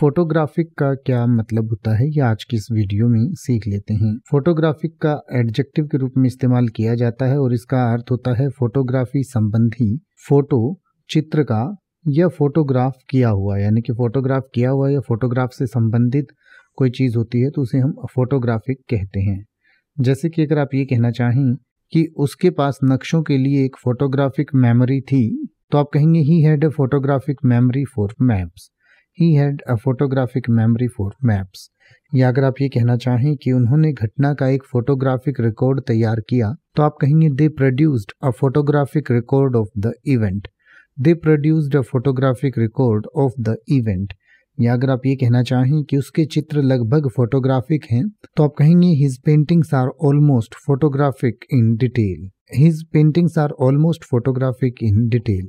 photographic का क्या मतलब होता है ये आज की इस वीडियो में सीख लेते हैं फोटोग्राफिक का एडजेक्टिव के रूप में इस्तेमाल किया जाता है और इसका अर्थ होता है फोटोग्राफी संबंधी फोटो चित्र का या फोटोग्राफ किया हुआ यानी कि फोटोग्राफ किया हुआ या फोटोग्राफ से संबंधित कोई चीज़ होती है तो उसे हम फोटोग्राफिक कहते हैं जैसे कि अगर आप ये कहना चाहें कि उसके पास नक्शों के लिए एक फोटोग्राफिक मेमोरी थी तो आप कहेंगे he had a photographic memory for maps he had a photographic memory for maps या अगर आप ये कहना चाहें कि उन्होंने घटना का एक फोटोग्राफिक रिकॉर्ड तैयार किया तो आप कहेंगे they produced a photographic record of the event they produced a photographic record of the event या अगर आप ये कहना चाहें कि उसके चित्र लगभग फोटोग्राफिक हैं तो आप कहेंगे his paintings are almost photographic in detail his paintings are almost photographic in detail